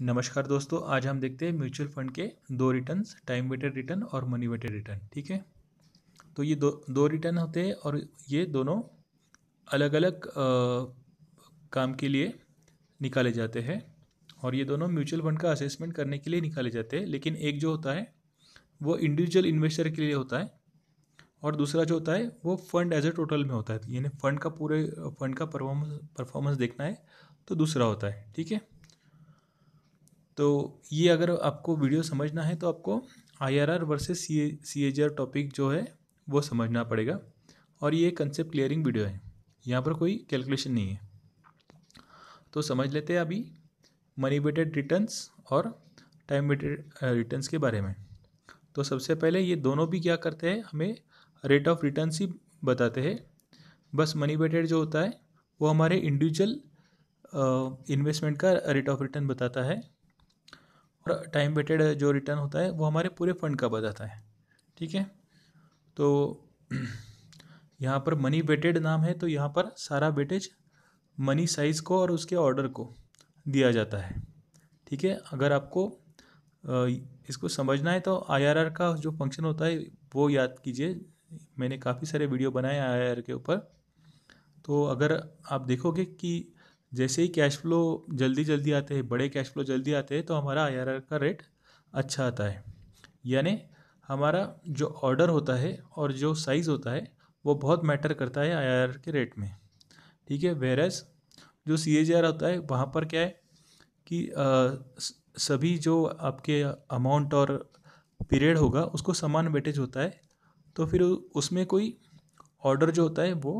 नमस्कार दोस्तों आज हम देखते हैं म्यूचुअल फंड के दो रिटर्न टाइम वेटेड रिटर्न और मनी वेटेड रिटर्न ठीक है तो ये दो दो रिटर्न होते हैं और ये दोनों अलग अलग आ, काम के लिए निकाले जाते हैं और ये दोनों म्यूचुअल फंड का असेसमेंट करने के लिए निकाले जाते हैं लेकिन एक जो होता है वो इंडिविजुअल इन्वेस्टर के लिए होता है और दूसरा जो होता है वो फंड एज ए टोटल में होता है यानी फंड का पूरे फंड का परफॉर्मेंस परफॉर्मेंस देखना है तो दूसरा होता है ठीक है तो ये अगर आपको वीडियो समझना है तो आपको I R R versus C A G R topic जो है वो समझना पड़ेगा और ये कंसेप्ट क्लियरिंग वीडियो है यहाँ पर कोई कैलकुलेशन नहीं है तो समझ लेते हैं अभी मनी वेटेड रिटर्न्स और टाइम वेटेड रिटर्न्स के बारे में तो सबसे पहले ये दोनों भी क्या करते हैं हमें रेट ऑफ रिटर्न ही बताते हैं बस मनी वेटेड जो होता है वो हमारे इंडिविजुअल इन्वेस्टमेंट का रेट ऑफ रिटर्न बताता है और टाइम वेटेड जो रिटर्न होता है वो हमारे पूरे फंड का बताता है ठीक है तो यहाँ पर मनी वेटेड नाम है तो यहाँ पर सारा वेटेज मनी साइज़ को और उसके ऑर्डर को दिया जाता है ठीक है अगर आपको इसको समझना है तो आईआरआर का जो फंक्शन होता है वो याद कीजिए मैंने काफ़ी सारे वीडियो बनाए आईआरआर के ऊपर तो अगर आप देखोगे कि जैसे ही कैश फ्लो जल्दी जल्दी आते हैं बड़े कैश फ्लो जल्दी आते हैं तो हमारा आई का रेट अच्छा आता है यानी हमारा जो ऑर्डर होता है और जो साइज़ होता है वो बहुत मैटर करता है आई के रेट में ठीक है वेरस जो सी होता है वहाँ पर क्या है कि आ, सभी जो आपके अमाउंट और पीरियड होगा उसको समान वेटेज होता है तो फिर उसमें कोई ऑर्डर जो होता है वो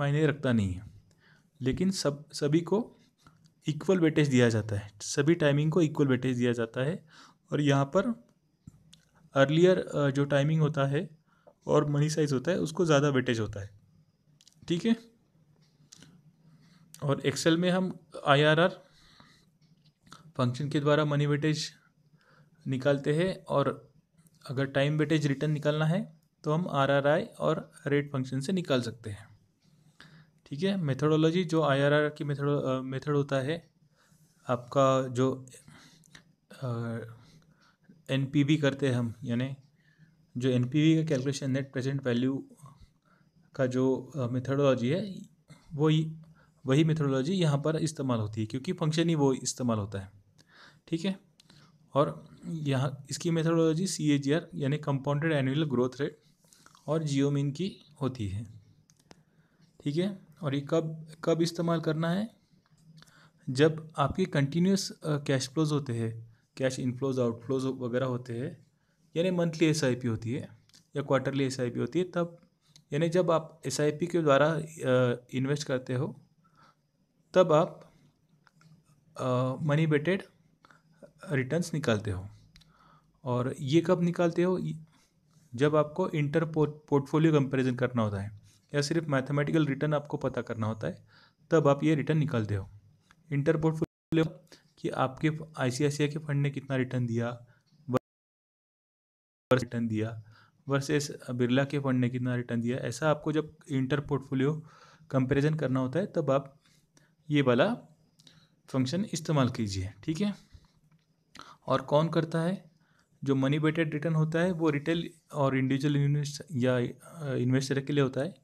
मायने रखता नहीं है लेकिन सब सभी को इक्वल वेटेज दिया जाता है सभी टाइमिंग को इक्वल वेटेज दिया जाता है और यहाँ पर अर्लियर जो टाइमिंग होता है और मनी साइज होता है उसको ज़्यादा वेटेज होता है ठीक है और एक्सेल में हम आईआरआर फंक्शन के द्वारा मनी वेटेज निकालते हैं और अगर टाइम वेटेज रिटर्न निकालना है तो हम आर आर आई और रेट फंक्शन से निकाल सकते हैं ठीक है मेथडोलॉजी जो आईआरआर की मेथड मेथड होता है आपका जो एन करते हैं हम यानी जो एन का कैलकुलेशन नेट प्रेजेंट वैल्यू का जो मेथडोलॉजी है वो वही मेथडोलॉजी यहाँ पर इस्तेमाल होती है क्योंकि फंक्शन ही वो इस्तेमाल होता है ठीक है और यहाँ इसकी methodology C A G R यानी कंपाउंडेड एनुअल ग्रोथ रेट और जियोमिन की होती है ठीक है और ये कब कब इस्तेमाल करना है जब आपके कंटिन्यूस कैश फ्लोज होते हैं कैश इनफ्लोज आउटफ्लोज वगैरह होते हैं यानी मंथली एस होती है या क्वार्टरली एस होती है तब यानी जब आप एस के द्वारा इन्वेस्ट करते हो तब आप मनी बेटेड रिटर्न्स निकालते हो और ये कब निकालते हो जब आपको इंटर पोर्टफोलियो कंपैरिजन करना होता है या सिर्फ मैथमेटिकल रिटर्न आपको पता करना होता है तब आप ये रिटर्न निकालते हो इंटर पोर्टफोलियो कि आपके आई के फंड ने कितना रिटर्न दिया रिटर्न दिया वर्सेस बिरला के फंड ने कितना रिटर्न दिया ऐसा आपको जब इंटर पोर्टफोलियो कंपैरिजन करना होता है तब आप ये वाला फंक्शन इस्तेमाल कीजिए ठीक है और कौन करता है जो मनी बेटेड रिटर्न होता है वो रिटेल और इंडिविजुअल या इन्वेस्टर के लिए होता है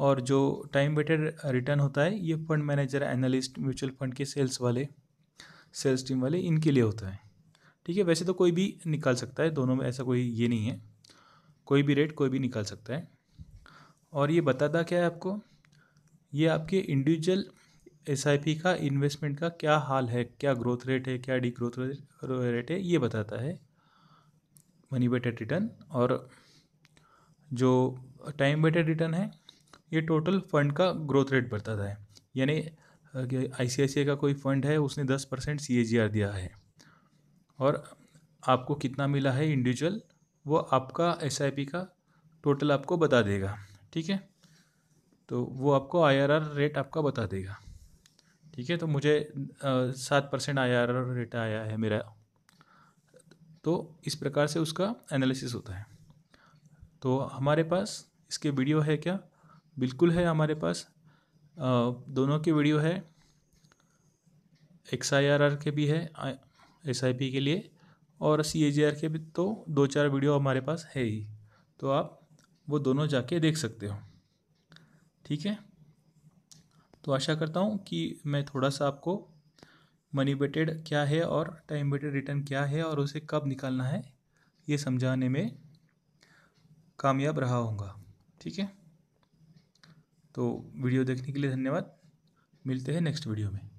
और जो टाइम वेटेड रिटर्न होता है ये fund manager analyst mutual fund के सेल्स वाले सेल्स टीम वाले इनके लिए होता है ठीक है वैसे तो कोई भी निकाल सकता है दोनों में ऐसा कोई ये नहीं है कोई भी रेट कोई भी निकाल सकता है और ये बताता क्या है आपको ये आपके इंडिविजुअल एस का इन्वेस्टमेंट का क्या हाल है क्या ग्रोथ रेट है क्या डी ग्रोथ रेट है ये बताता है मनी वेटेड रिटर्न और जो टाइम वेटेड रिटर्न है ये टोटल फंड का ग्रोथ रेट बढ़ता है यानी आई सी आई का कोई फंड है उसने दस परसेंट सी दिया है और आपको कितना मिला है इंडिविजुअल वो आपका एस का टोटल आपको बता देगा ठीक है तो वो आपको आर रेट आपका बता देगा ठीक है तो मुझे सात परसेंट आई रेट आया है मेरा तो इस प्रकार से उसका एनालिसिस होता है तो हमारे पास इसके वीडियो है क्या बिल्कुल है हमारे पास दोनों के वीडियो है एक्स आई आर आर के भी है एस आई पी के लिए और सी ए जी आर के भी तो दो चार वीडियो हमारे पास है ही तो आप वो दोनों जाके देख सकते हो ठीक है तो आशा करता हूँ कि मैं थोड़ा सा आपको मनी बेटेड क्या है और टाइम बेटेड रिटर्न क्या है और उसे कब निकालना है ये समझाने में कामयाब रहा होगा ठीक है तो वीडियो देखने के लिए धन्यवाद मिलते हैं नेक्स्ट वीडियो में